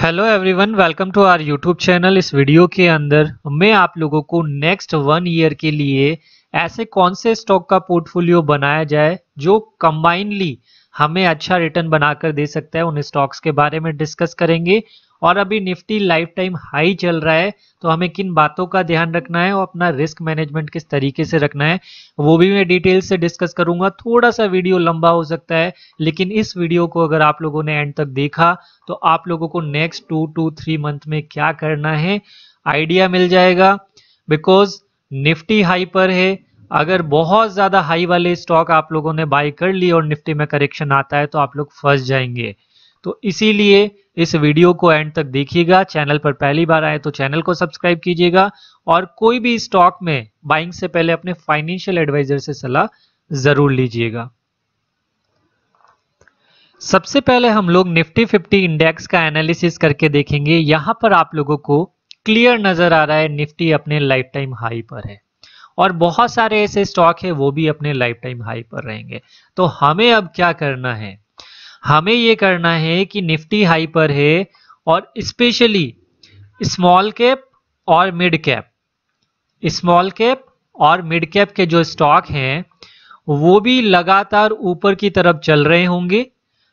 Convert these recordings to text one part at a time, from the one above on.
hello everyone welcome to our YouTube channel इस video के अंदर मैं आप लोगों को नेक्स्ट वन ईयर के लिए ऐसे कौन से स्टॉक का पोर्टफोलियो बनाया जाए जो कंबाइनली हमें अच्छा रिटर्न बनाकर दे सकता है उन स्टॉक्स के बारे में डिस्कस करेंगे और अभी निफ्टी लाइफ टाइम हाई चल रहा है तो हमें किन बातों का ध्यान रखना है और अपना रिस्क मैनेजमेंट किस तरीके से रखना है वो भी मैं डिटेल से डिस्कस करूंगा थोड़ा सा वीडियो लंबा हो सकता है लेकिन इस वीडियो को अगर आप लोगों ने एंड तक देखा तो आप लोगों को next two to three month में क्या करना है आइडिया मिल जाएगा बिकॉज निफ्टी हाई पर है अगर बहुत ज़्यादा हाई वाले स्टॉक आप लोगों ने बाई कर लिए और निफ्टी में करेक्शन आता है तो आप लोग फंस जाएंगे तो इसीलिए इस वीडियो को एंड तक देखिएगा चैनल पर पहली बार आए तो चैनल को सब्सक्राइब कीजिएगा और कोई भी स्टॉक में बाइंग से पहले अपने फाइनेंशियल एडवाइजर से सलाह जरूर लीजिएगा सबसे पहले हम लोग निफ्टी 50 इंडेक्स का एनालिसिस करके देखेंगे यहां पर आप लोगों को क्लियर नजर आ रहा है निफ्टी अपने लाइफ टाइम हाई पर है और बहुत सारे ऐसे स्टॉक है वो भी अपने लाइफ टाइम हाई पर रहेंगे तो हमें अब क्या करना है हमें ये करना है कि निफ्टी हाई पर है और स्पेशली स्मॉल कैप और मिड कैप स्मॉल कैप और मिड कैप के जो स्टॉक हैं वो भी लगातार ऊपर की तरफ चल रहे होंगे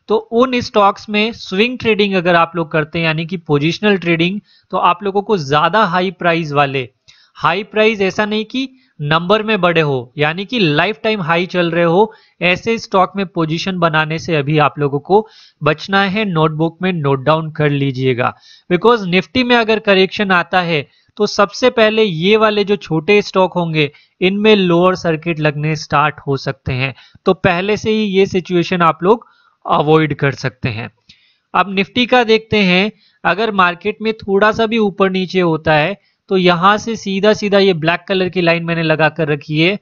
तो उन स्टॉक्स में स्विंग ट्रेडिंग अगर आप लोग करते हैं यानी कि पोजिशनल ट्रेडिंग तो आप लोगों को ज़्यादा हाई प्राइस वाले हाई प्राइस ऐसा नहीं कि नंबर में बड़े हो यानी कि लाइफ टाइम हाई चल रहे हो ऐसे स्टॉक में पोजीशन बनाने से अभी आप लोगों को बचना है नोटबुक में नोट डाउन कर लीजिएगा बिकॉज निफ्टी में अगर करेक्शन आता है तो सबसे पहले ये वाले जो छोटे स्टॉक होंगे इनमें लोअर सर्किट लगने स्टार्ट हो सकते हैं तो पहले से ही ये सिचुएशन आप लोग अवॉइड कर सकते हैं अब निफ्टी का देखते हैं अगर मार्केट में थोड़ा सा भी ऊपर नीचे होता है तो यहां से सीधा सीधा ये ब्लैक कलर की लाइन मैंने लगा कर रखी है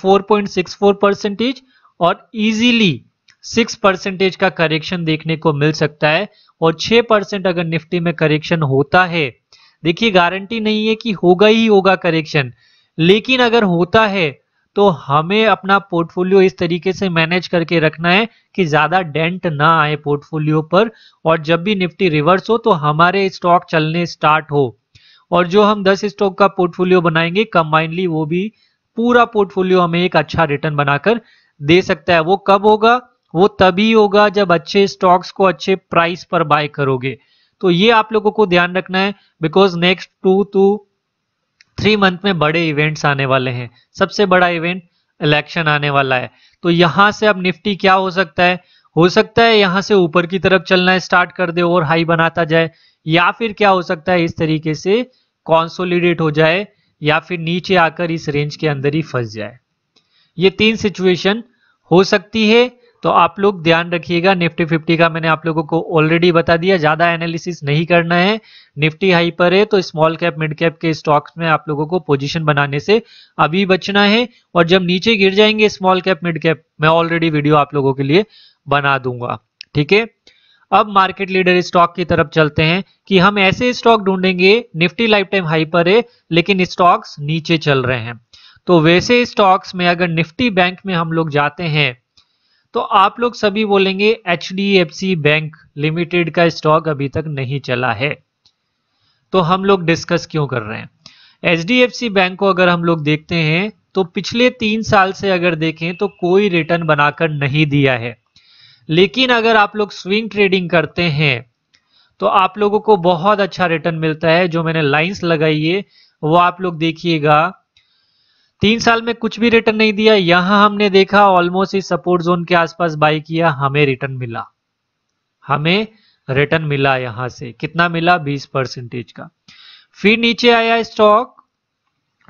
four point six four percentage और इजीली सिक्स परसेंटेज का करेक्शन देखने को मिल सकता है और छह परसेंट अगर निफ्टी में करेक्शन होता है देखिए गारंटी नहीं है कि होगा ही होगा करेक्शन लेकिन अगर होता है तो हमें अपना पोर्टफोलियो इस तरीके से मैनेज करके रखना है कि ज़्यादा डेंट ना आए पोर्टफोलियो पर और जब भी निफ्टी रिवर्स हो तो हमारे स्टॉक चलने स्टार्ट हो और जो हम 10 स्टॉक का पोर्टफोलियो बनाएंगे कंबाइनली वो भी पूरा पोर्टफोलियो हमें एक अच्छा रिटर्न बनाकर दे सकता है वो कब होगा वो तभी होगा जब अच्छे स्टॉक्स को अच्छे प्राइस पर बाय करोगे तो ये आप लोगों को ध्यान रखना है because next two to three month में बड़े इवेंट्स आने वाले हैं सबसे बड़ा इवेंट इलेक्शन आने वाला है तो यहां से अब निफ्टी क्या हो सकता है हो सकता है यहां से ऊपर की तरफ चलना स्टार्ट कर दे और हाई बनाता जाए या फिर क्या हो सकता है इस तरीके से कॉन्सोलिडेट हो जाए या फिर नीचे आकर इस रेंज के अंदर ही फंस जाए ये तीन सिचुएशन हो सकती है तो आप लोग ध्यान रखिएगा निफ्टी फिफ्टी का मैंने आप लोगों को ऑलरेडी बता दिया ज्यादा एनालिसिस नहीं करना है निफ्टी हाई पर है तो स्मॉल कैप मिड कैप के स्टॉक्स में आप लोगों को पोजीशन बनाने से अभी बचना है और जब नीचे गिर जाएंगे स्मॉल कैप मिड कैप मैं ऑलरेडी वीडियो आप लोगों के लिए बना दूंगा ठीक है अब मार्केट लीडर स्टॉक की तरफ चलते हैं कि हम ऐसे स्टॉक ढूंढेंगे निफ्टी लाइफ टाइम हाई पर है लेकिन स्टॉक्स नीचे चल रहे हैं तो वैसे स्टॉक्स में अगर निफ्टी बैंक में हम लोग जाते हैं तो आप लोग सभी बोलेंगे एच बैंक लिमिटेड का स्टॉक अभी तक नहीं चला है तो हम लोग डिस्कस क्यों कर रहे हैं एच बैंक को अगर हम लोग देखते हैं तो पिछले तीन साल से अगर देखें तो कोई रिटर्न बनाकर नहीं दिया है लेकिन अगर आप लोग स्विंग ट्रेडिंग करते हैं तो आप लोगों को बहुत अच्छा रिटर्न मिलता है जो मैंने लाइंस लगाई है वो आप लोग देखिएगा तीन साल में कुछ भी रिटर्न नहीं दिया यहां हमने देखा ऑलमोस्ट इस सपोर्ट जोन के आसपास बाई किया हमें रिटर्न मिला हमें रिटर्न मिला यहां से कितना मिला 20 परसेंटेज का फिर नीचे आया स्टॉक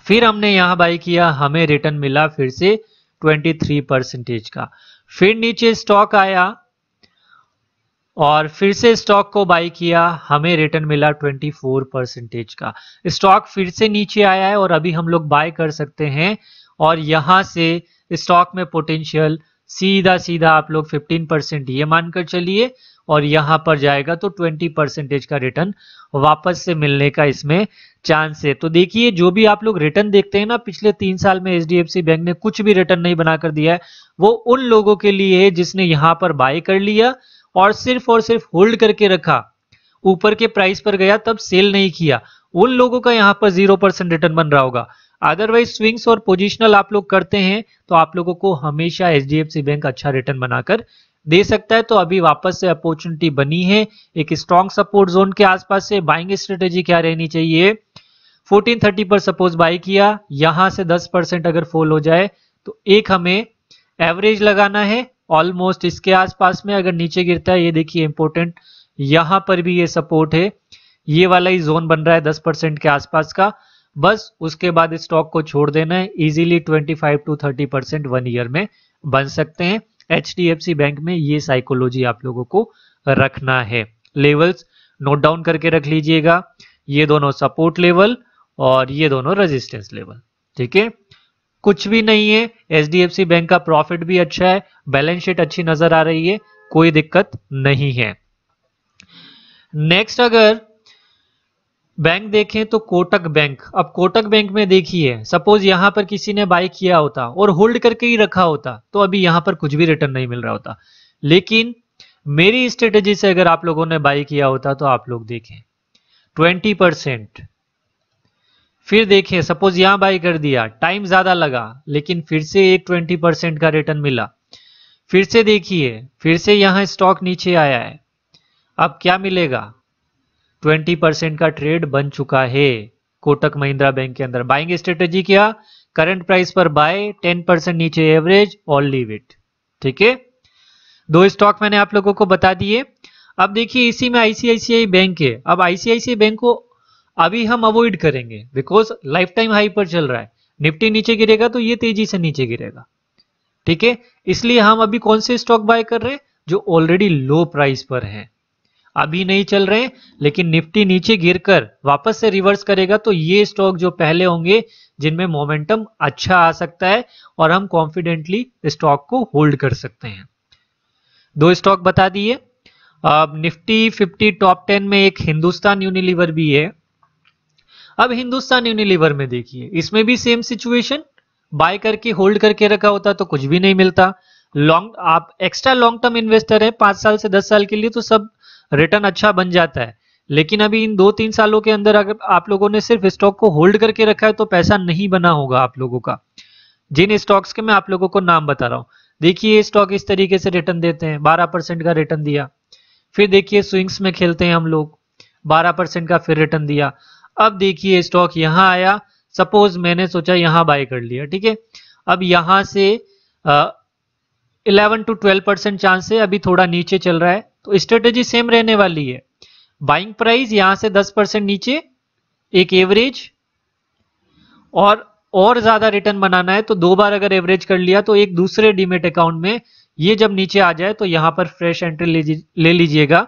फिर हमने यहां बाई किया हमें रिटर्न मिला फिर से 23 परसेंटेज का फिर नीचे स्टॉक आया और फिर से स्टॉक को बाई किया हमें रिटर्न मिला 24 परसेंटेज का स्टॉक फिर से नीचे आया है और अभी हम लोग बाय कर सकते हैं और यहां से स्टॉक में पोटेंशियल सीधा सीधा आप लोग 15 परसेंट ये मानकर चलिए और यहां पर जाएगा तो 20 परसेंटेज का रिटर्न वापस से मिलने का इसमें चांस है तो देखिए जो भी आप लोग रिटर्न देखते हैं ना पिछले तीन साल में एच बैंक ने कुछ भी रिटर्न नहीं बनाकर दिया है वो उन लोगों के लिए है जिसने यहाँ पर बाय कर लिया और सिर्फ और सिर्फ होल्ड करके रखा ऊपर के प्राइस पर गया तब सेल नहीं किया उन लोगों का यहाँ पर जीरो परसेंट रिटर्न बन रहा होगा अदरवाइज स्विंग्स और पोजिशनल आप लोग करते हैं तो आप लोगों को हमेशा एच बैंक अच्छा रिटर्न बनाकर दे सकता है तो अभी वापस से अपॉर्चुनिटी बनी है एक स्ट्रॉन्ग सपोर्ट जोन के आसपास से बाइंग स्ट्रेटेजी क्या रहनी चाहिए 1430 पर सपोज बाई किया यहां से 10 परसेंट अगर फॉल हो जाए तो एक हमें एवरेज लगाना है ऑलमोस्ट इसके आसपास में अगर नीचे गिरता है ये देखिए इंपॉर्टेंट यहां पर भी ये सपोर्ट है ये वाला ही जोन बन रहा है दस परसेंट के आसपास का बस उसके बाद स्टॉक को छोड़ देना है easily 25 to 30 percent one year में बन सकते हैं एच बैंक में ये साइकोलॉजी आप लोगों को रखना है लेवल्स नोट डाउन करके रख लीजिएगा ये दोनों सपोर्ट लेवल और ये दोनों रेजिस्टेंस लेवल ठीक है कुछ भी नहीं है एच बैंक का प्रॉफिट भी अच्छा है बैलेंस शीट अच्छी नजर आ रही है कोई दिक्कत नहीं है नेक्स्ट अगर बैंक देखें तो कोटक बैंक अब कोटक बैंक में देखिए सपोज यहाँ पर किसी ने बाय किया होता और होल्ड करके ही रखा होता तो अभी यहाँ पर कुछ भी रिटर्न नहीं मिल रहा होता लेकिन मेरी स्ट्रेटेजी से अगर आप लोगों ने बाय किया होता तो आप लोग देखें ट्वेंटी परसेंट फिर देखें सपोज यहां बाय कर दिया टाइम ज्यादा लगा लेकिन फिर से एक ट्वेंटी परसेंट का रिटर्न मिला फिर से देखिए फिर से यहां स्टॉक नीचे आया है अब क्या मिलेगा ट्वेंटी परसेंट का ट्रेड बन चुका है कोटक महिंद्रा बैंक के अंदर बाइंग स्ट्रेटेजी क्या करंट प्राइस पर बाय टेन परसेंट नीचे एवरेज ऑल लीव इट ठीक है दो स्टॉक मैंने आप लोगों को बता दिए अब देखिए इसी में आईसीआईसीआई बैंक है अब आईसीआईसीआई बैंक को अभी हम अवॉइड करेंगे बिकॉज लाइफ टाइम हाई पर चल रहा है निफ्टी नीचे गिरेगा तो ये तेजी से नीचे गिरेगा ठीक है इसलिए हम अभी कौन से स्टॉक बाय कर रहे हैं जो ऑलरेडी लो प्राइस पर हैं अभी नहीं चल रहे लेकिन निफ्टी नीचे गिरकर वापस से रिवर्स करेगा तो ये स्टॉक जो पहले होंगे जिनमें मोमेंटम अच्छा आ सकता है और हम कॉन्फिडेंटली स्टॉक को होल्ड कर सकते हैं दो स्टॉक बता दिए अब निफ्टी 50 टॉप 10 में एक हिंदुस्तान यूनिलीवर भी है अब हिंदुस्तान यूनिलीवर में देखिए इसमें भी सेम सिचुएशन बाय करके होल्ड करके रखा होता तो कुछ भी नहीं मिलता लॉन्ग आप एक्स्ट्रा लॉन्ग टर्म इन्वेस्टर है पांच साल से दस साल के लिए तो सब रिटर्न अच्छा बन जाता है लेकिन अभी इन दो तीन सालों के अंदर अगर आप लोगों ने सिर्फ स्टॉक को होल्ड करके रखा है तो पैसा नहीं बना होगा आप लोगों का जिन स्टॉक्स के मैं आप लोगों को नाम बता रहा हूं देखिए स्टॉक इस तरीके से रिटर्न देते हैं बारह परसेंट का रिटर्न दिया फिर देखिए स्विंग्स में खेलते हैं हम लोग बारह परसेंट का फिर रिटर्न दिया अब देखिए स्टॉक यहां आया सपोज मैंने सोचा यहाँ बाय कर लिया ठीक है अब यहां से eleven to twelve percent chance है अभी थोड़ा नीचे चल रहा है तो स्ट्रेटेजी सेम रहने वाली है बाइंग प्राइस यहां से 10 परसेंट नीचे एक एवरेज और और ज्यादा रिटर्न बनाना है तो दो बार अगर एवरेज कर लिया तो एक दूसरे डीमेट अकाउंट में ये जब नीचे आ जाए तो यहां पर फ्रेश एंट्री ले लीजिएगा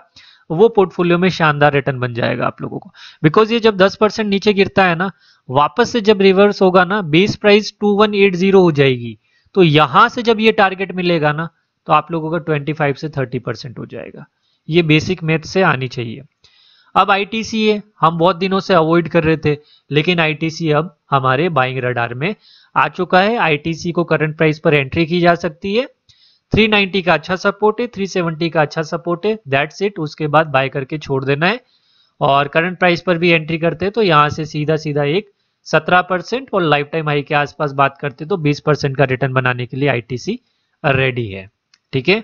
वो पोर्टफोलियो में शानदार रिटर्न बन जाएगा आप लोगों को बिकॉज ये जब 10 परसेंट नीचे गिरता है ना वापस से जब रिवर्स होगा ना बेस प्राइस 2180 हो जाएगी तो यहां से जब ये टारगेट मिलेगा ना तो आप लोगों का 25 से 30 परसेंट हो जाएगा ये बेसिक मैथ से आनी चाहिए अब आई हम बहुत दिनों से अवॉइड कर रहे थे लेकिन आई अब हमारे बाइंग रडार में आ चुका है आई को करंट प्राइस पर एंट्री की जा सकती है 390 का अच्छा सपोर्ट है 370 का अच्छा सपोर्ट है दैट्स इट उसके बाद बाय करके छोड़ देना है और करंट प्राइस पर भी एंट्री करते हैं तो यहाँ से सीधा सीधा एक 17 परसेंट और लाइफ टाइम हाई के आसपास बात करते तो 20 परसेंट का रिटर्न बनाने के लिए आई रेडी है ठीक है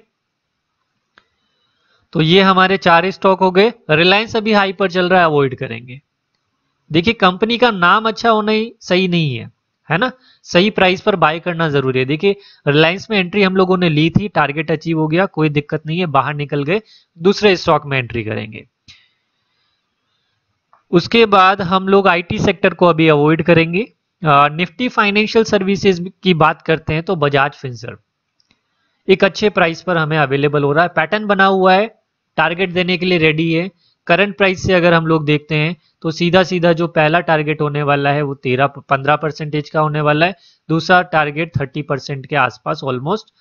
तो ये हमारे चार स्टॉक हो गए रिलायंस अभी हाई पर चल रहा है अवॉइड करेंगे देखिए कंपनी का नाम अच्छा होना ही सही नहीं है है ना सही प्राइस पर बाय करना जरूरी है देखिए रिलायंस में एंट्री हम लोगों ने ली थी टारगेट अचीव हो गया कोई दिक्कत नहीं है बाहर निकल गए दूसरे स्टॉक में एंट्री करेंगे उसके बाद हम लोग आईटी सेक्टर को अभी अवॉइड करेंगे निफ्टी फाइनेंशियल सर्विसेज की बात करते हैं तो बजाज फिंसर्व एक अच्छे प्राइस पर हमें अवेलेबल हो रहा है पैटर्न बना हुआ है टारगेट देने के लिए रेडी है करंट प्राइस से अगर हम लोग देखते हैं तो सीधा सीधा जो पहला टारगेट होने वाला है वो तेरह पंद्रह परसेंटेज का होने वाला है दूसरा टारगेट थर्टी परसेंट के आसपास ऑलमोस्ट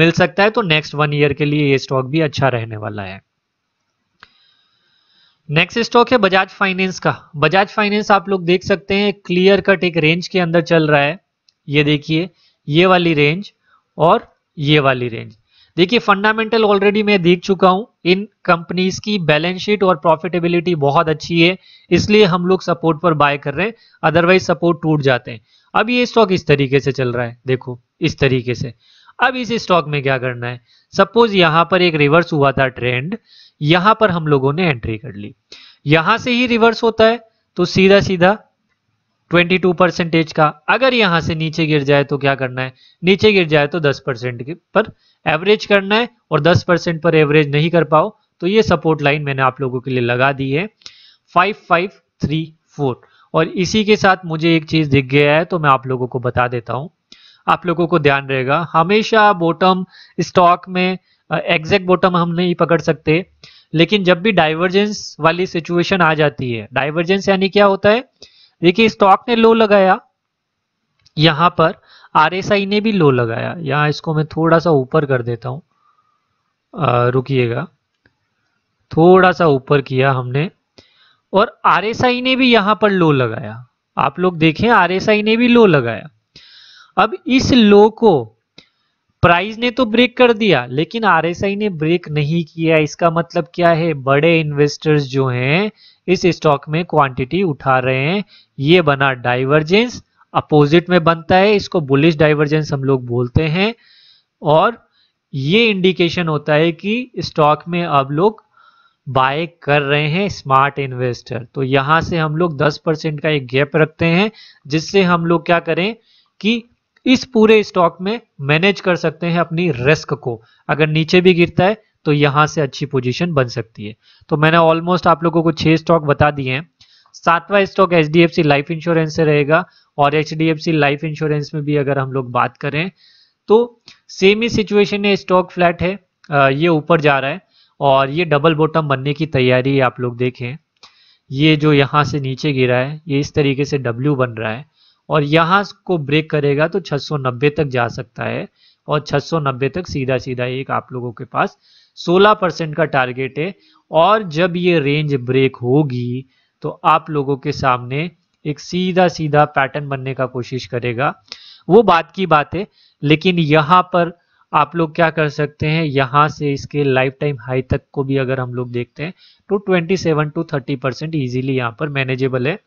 मिल सकता है तो नेक्स्ट वन ईयर के लिए ये स्टॉक भी अच्छा रहने वाला है नेक्स्ट स्टॉक है बजाज फाइनेंस का बजाज फाइनेंस आप लोग देख सकते हैं क्लियर कट एक रेंज के अंदर चल रहा है ये देखिए ये वाली रेंज और ये वाली रेंज देखिए फंडामेंटल ऑलरेडी मैं देख चुका हूं इन कंपनीज की बैलेंस शीट और प्रॉफिटेबिलिटी बहुत अच्छी है इसलिए हम लोग सपोर्ट पर बाय कर रहे हैं अदरवाइज सपोर्ट टूट जाते हैं अब ये स्टॉक इस तरीके से चल रहा है देखो इस तरीके से अब इस स्टॉक में क्या करना है सपोज यहां पर एक रिवर्स हुआ था ट्रेंड यहां पर हम लोगों ने एंट्री कर ली यहां से ही रिवर्स होता है तो सीधा सीधा 22 परसेंटेज का अगर यहां से नीचे गिर जाए तो क्या करना है नीचे गिर जाए तो 10 परसेंट पर एवरेज करना है और 10 परसेंट पर एवरेज नहीं कर पाओ तो ये सपोर्ट लाइन मैंने आप लोगों के लिए लगा दी है 5534 और इसी के साथ मुझे एक चीज दिख गया है तो मैं आप लोगों को बता देता हूं आप लोगों को ध्यान रहेगा हमेशा बॉटम स्टॉक में एग्जैक्ट बॉटम हम नहीं पकड़ सकते लेकिन जब भी डाइवर्जेंस वाली सिचुएशन आ जाती है डाइवर्जेंस यानी क्या होता है देखिए स्टॉक ने लो लगाया यहां पर आरएसआई ने भी लो लगाया यहां इसको मैं थोड़ा सा ऊपर कर देता हूं रुकिएगा थोड़ा सा ऊपर किया हमने और आरएसआई ने भी यहां पर लो लगाया आप लोग देखें आरएसआई ने भी लो लगाया अब इस लो को प्राइस ने तो ब्रेक कर दिया लेकिन आरएसआई ने ब्रेक नहीं किया इसका मतलब क्या है बड़े इन्वेस्टर्स जो हैं इस स्टॉक में क्वांटिटी उठा रहे हैं ये बना डाइवर्जेंस अपोजिट में बनता है इसको बुलिश डाइवर्जेंस हम लोग बोलते हैं और ये इंडिकेशन होता है कि स्टॉक में अब लोग बाय कर रहे हैं स्मार्ट इन्वेस्टर तो यहां से हम लोग 10 परसेंट का एक गैप रखते हैं जिससे हम लोग क्या करें कि इस पूरे स्टॉक में मैनेज कर सकते हैं अपनी रिस्क को अगर नीचे भी गिरता है तो यहां से अच्छी पोजीशन बन सकती है तो मैंने ऑलमोस्ट आप लोगों को छह स्टॉक बता दिए हैं सातवां stock H D F C life insurance से रहेगा और H D F C life insurance में भी अगर हम लोग बात करें तो सेम ही सिचुएशन है स्टॉक फ्लैट है ये ऊपर जा रहा है और ये डबल बॉटम बनने की तैयारी आप लोग देखें ये जो यहाँ से नीचे गिरा है ये इस तरीके से डब्ल्यू बन रहा है और यहाँ को ब्रेक करेगा तो 690 तक जा सकता है और 690 तक सीधा सीधा एक आप लोगों के पास 16 परसेंट का टारगेट है और जब ये रेंज ब्रेक होगी तो आप लोगों के सामने एक सीधा सीधा पैटर्न बनने का कोशिश करेगा वो बात की बात है लेकिन यहाँ पर आप लोग क्या कर सकते हैं यहाँ से इसके लाइफ टाइम हाई तक को भी अगर हम लोग देखते हैं तो 27 टू 30 परसेंट ईजिली यहाँ पर मैनेजेबल है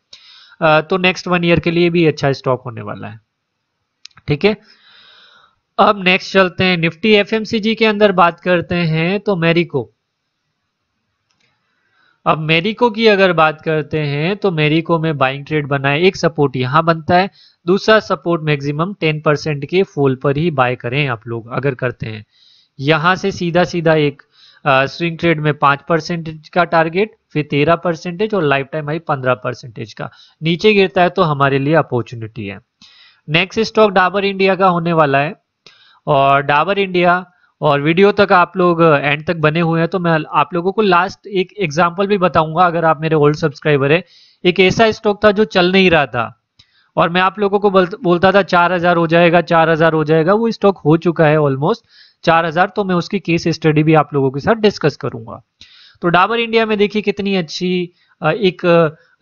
तो नेक्स्ट वन ईयर के लिए भी अच्छा स्टॉक होने वाला है ठीक है अब नेक्स्ट चलते हैं निफ्टी एफ के अंदर बात करते हैं तो मेरिको अब मेरिको की अगर बात करते हैं तो मेरिको में बाइंग ट्रेड बनाए एक सपोर्ट यहां बनता है दूसरा सपोर्ट मैक्सिमम 10 परसेंट के फोल पर ही बाय करें आप लोग अगर करते हैं यहां से सीधा सीधा एक स्विंग ट्रेड में पांच परसेंटेज का टारगेट फिर तेरह परसेंटेज और लाइफ टाइम हाई पंद्रह परसेंटेज का नीचे गिरता है तो हमारे लिए अपॉर्चुनिटी है नेक्स्ट स्टॉक डाबर इंडिया का होने वाला है और डाबर इंडिया और वीडियो तक आप लोग एंड तक बने हुए हैं तो मैं आप लोगों को लास्ट एक एग्जाम्पल भी बताऊंगा अगर आप मेरे ओल्ड सब्सक्राइबर है एक ऐसा स्टॉक था जो चल नहीं रहा था और मैं आप लोगों को बोलता था चार हजार हो जाएगा चार हजार हो जाएगा वो स्टॉक हो चुका है ऑलमोस्ट 4000 तो मैं उसकी केस स्टडी भी आप लोगों के साथ डिस्कस करूंगा तो डाबर इंडिया में देखिए कितनी अच्छी एक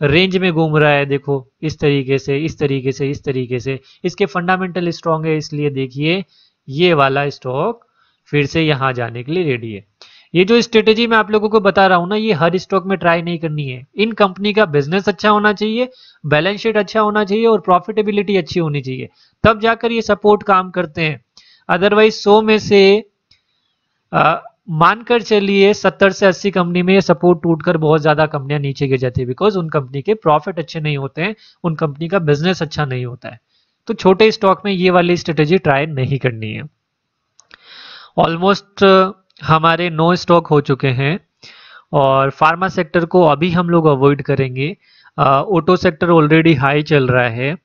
रेंज में घूम रहा है देखो इस तरीके से इस तरीके से इस तरीके से इसके फंडामेंटल स्ट्रांग है इसलिए देखिए ये वाला स्टॉक फिर से यहाँ जाने के लिए रेडी है ये जो स्ट्रेटेजी मैं आप लोगों को बता रहा हूँ ना ये हर स्टॉक में ट्राई नहीं करनी है इन कंपनी का बिजनेस अच्छा होना चाहिए बैलेंस शीट अच्छा होना चाहिए और प्रॉफिटेबिलिटी अच्छी होनी चाहिए तब जाकर ये सपोर्ट काम करते हैं अदरवाइज सो में से मानकर चलिए सत्तर से अस्सी कंपनी में सपोर्ट टूटकर बहुत ज्यादा कंपनियां नीचे गिर जाती है बिकॉज उन कंपनी के प्रॉफिट अच्छे नहीं होते हैं उन कंपनी का बिजनेस अच्छा नहीं होता है तो छोटे स्टॉक में ये वाली स्ट्रेटेजी ट्राई नहीं करनी है ऑलमोस्ट हमारे नो स्टॉक हो चुके हैं और फार्मा सेक्टर को अभी हम लोग अवॉइड करेंगे ऑटो सेक्टर ऑलरेडी हाई चल रहा है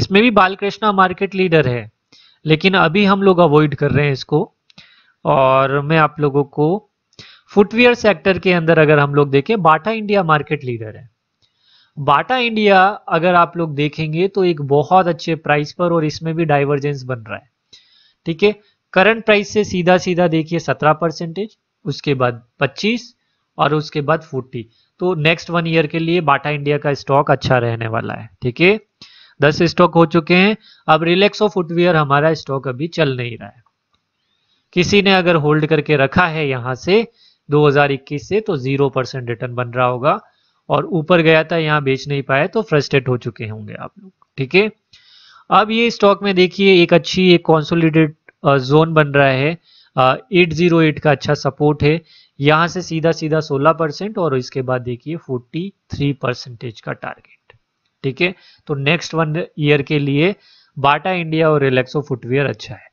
इसमें भी बालकृष्णा मार्केट लीडर है लेकिन अभी हम लोग अवॉइड कर रहे हैं इसको और मैं आप लोगों को फुटवेयर सेक्टर के अंदर अगर हम लोग देखें बाटा इंडिया मार्केट लीडर है बाटा इंडिया अगर आप लोग देखेंगे तो एक बहुत अच्छे प्राइस पर और इसमें भी डाइवर्जेंस बन रहा है ठीक है करंट प्राइस से सीधा सीधा देखिए 17 परसेंटेज उसके बाद 25 और उसके बाद 40 तो नेक्स्ट वन ईयर के लिए बाटा इंडिया का स्टॉक अच्छा रहने वाला है ठीक है दस स्टॉक हो चुके हैं अब रिलैक्सो फुटवेयर हमारा स्टॉक अभी चल नहीं रहा है किसी ने अगर होल्ड करके रखा है यहां से 2021 से तो जीरो परसेंट रिटर्न बन रहा होगा और ऊपर गया था यहाँ बेच नहीं पाया तो फ्रस्ट्रेट हो चुके होंगे आप लोग ठीक है अब ये स्टॉक में देखिए एक अच्छी एक कॉन्सोलिडेट जोन बन रहा है एट जीरो एट का अच्छा सपोर्ट है यहां से सीधा सीधा सोलह परसेंट और इसके बाद देखिए फोर्टी थ्री परसेंटेज का टारगेट ठीक है तो नेक्स्ट वन ईयर के लिए बाटा इंडिया और रिलैक्सो फुटवेयर अच्छा है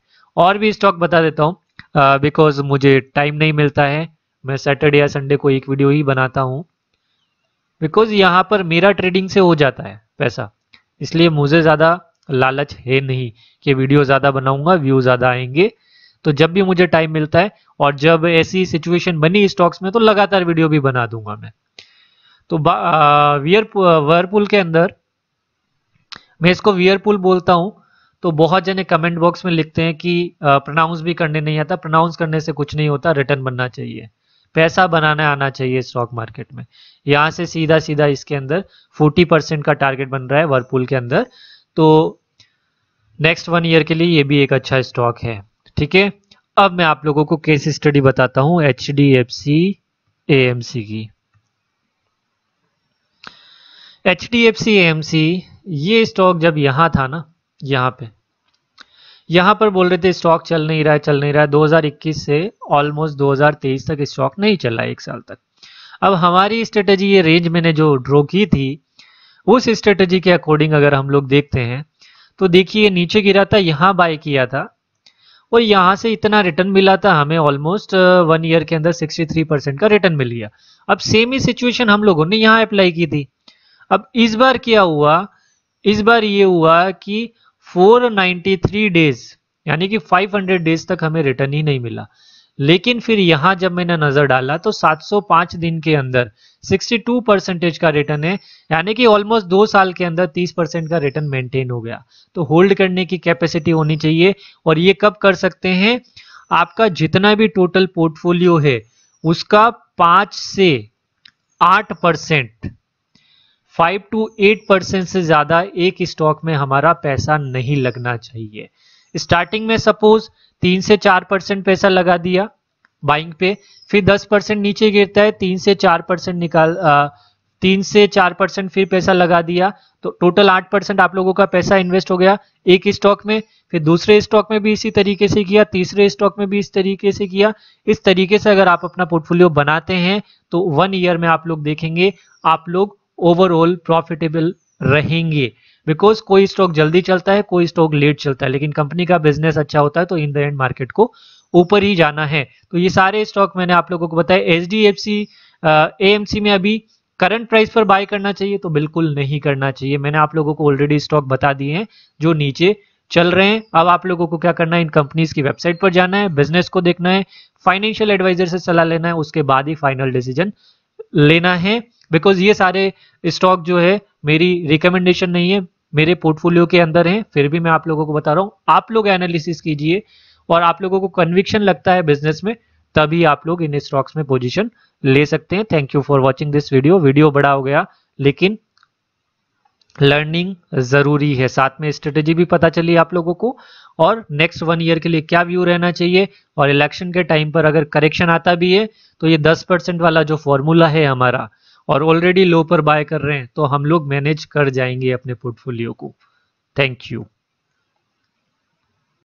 और भी स्टॉक बता देता हूँ बिकॉज मुझे टाइम नहीं मिलता है मैं सैटरडे या संडे को एक वीडियो ही बनाता हूँ बिकॉज यहाँ पर मेरा ट्रेडिंग से हो जाता है पैसा इसलिए मुझे ज़्यादा लालच है नहीं कि वीडियो ज़्यादा बनाऊंगा व्यू ज़्यादा आएंगे तो जब भी मुझे टाइम मिलता है और जब ऐसी सिचुएशन बनी स्टॉक्स में तो लगातार वीडियो भी बना दूंगा मैं तो वर्पूल के अंदर मैं इसको वियरपूल बोलता हूँ तो बहुत जने कमेंट बॉक्स में लिखते हैं कि प्रोनाउंस भी करने नहीं आता प्रोनाउंस करने से कुछ नहीं होता रिटर्न बनना चाहिए पैसा बनाना आना चाहिए स्टॉक मार्केट में यहाँ से सीधा सीधा इसके अंदर 40 परसेंट का टारगेट बन रहा है वर्पूल के अंदर तो नेक्स्ट वन ईयर के लिए ये भी एक अच्छा स्टॉक है ठीक है अब मैं आप लोगों को केस स्टडी बताता हूँ H D F C A M C की H D F C M C ये स्टॉक जब यहां था ना यहां पे यहां पर बोल रहे थे स्टॉक चल नहीं रहा है चल नहीं रहा है 2021 से ऑलमोस्ट 2023 तक स्टॉक नहीं चल रहा है एक साल तक अब हमारी स्ट्रेटेजी ये रेंज मैंने जो ड्रॉ की थी उस स्ट्रेटेजी के अकॉर्डिंग अगर हम लोग देखते हैं तो देखिए नीचे गिरा था यहां बाय किया था और यहां से इतना रिटर्न मिला था हमें ऑलमोस्ट वन ईयर के अंदर 63 परसेंट का रिटर्न मिल गया अब सेम ही सिचुएशन हम लोगों ने यहां अप्लाई की थी अब इस बार क्या हुआ इस बार ये हुआ कि 493 डेज यानी कि 500 डेज तक हमें रिटर्न ही नहीं मिला लेकिन फिर यहां जब मैंने नजर डाला तो 705 दिन के अंदर 62 परसेंटेज का रिटर्न है यानी कि ऑलमोस्ट दो साल के अंदर 30 परसेंट का रिटर्न मेंटेन हो गया तो होल्ड करने की कैपेसिटी होनी चाहिए और ये कब कर सकते हैं आपका जितना भी टोटल पोर्टफोलियो है उसका पांच से आठ percent five to eight percent से ज़्यादा एक स्टॉक में हमारा पैसा नहीं लगना चाहिए स्टार्टिंग में सपोज तीन से चार परसेंट पैसा लगा दिया बाइंग पे फिर दस परसेंट नीचे गिरता है तीन से चार परसेंट निकाल आ, तीन से चार परसेंट फिर पैसा लगा दिया तो टोटल आठ परसेंट आप लोगों का पैसा इन्वेस्ट हो गया एक स्टॉक में फिर दूसरे स्टॉक में भी इसी तरीके से किया तीसरे स्टॉक में भी इस तरीके से किया इस तरीके से अगर आप अपना पोर्टफोलियो बनाते हैं तो वन ईयर में आप लोग देखेंगे आप लोग ओवरऑल प्रॉफिटेबल रहेंगे बिकॉज कोई स्टॉक जल्दी चलता है कोई स्टॉक लेट चलता है लेकिन कंपनी का बिजनेस अच्छा होता है तो इन द एंड मार्केट को ऊपर ही जाना है तो ये सारे स्टॉक मैंने आप लोगों को बताया H D F C A M C में अभी करंट प्राइस पर बाय करना चाहिए तो बिल्कुल नहीं करना चाहिए मैंने आप लोगों को ऑलरेडी स्टॉक बता दिए हैं जो नीचे चल रहे हैं अब आप लोगों को क्या करना है इन कंपनीज की वेबसाइट पर जाना है बिजनेस को देखना है फाइनेंशियल एडवाइजर से सलाह लेना है उसके बाद ही फाइनल डिसीजन लेना है बिकॉज ये सारे स्टॉक जो है मेरी रिकमेंडेशन नहीं है मेरे पोर्टफोलियो के अंदर हैं फिर भी मैं आप लोगों को बता रहा हूँ आप लोग एनालिसिस कीजिए और आप लोगों को कन्विक्शन लगता है बिजनेस में तभी आप लोग इन स्टॉक्स में पोजीशन ले सकते हैं thank you for watching this video video बड़ा हो गया लेकिन लर्निंग जरूरी है साथ में स्ट्रेटेजी भी पता चली आप लोगों को और नेक्स्ट वन ईयर के लिए क्या व्यू रहना चाहिए और इलेक्शन के टाइम पर अगर करेक्शन आता भी है तो ये दस परसेंट वाला जो फॉर्मूला है हमारा और ऑलरेडी लो पर बाय कर रहे हैं तो हम लोग मैनेज कर जाएंगे अपने पोर्टफोलियो को थैंक यू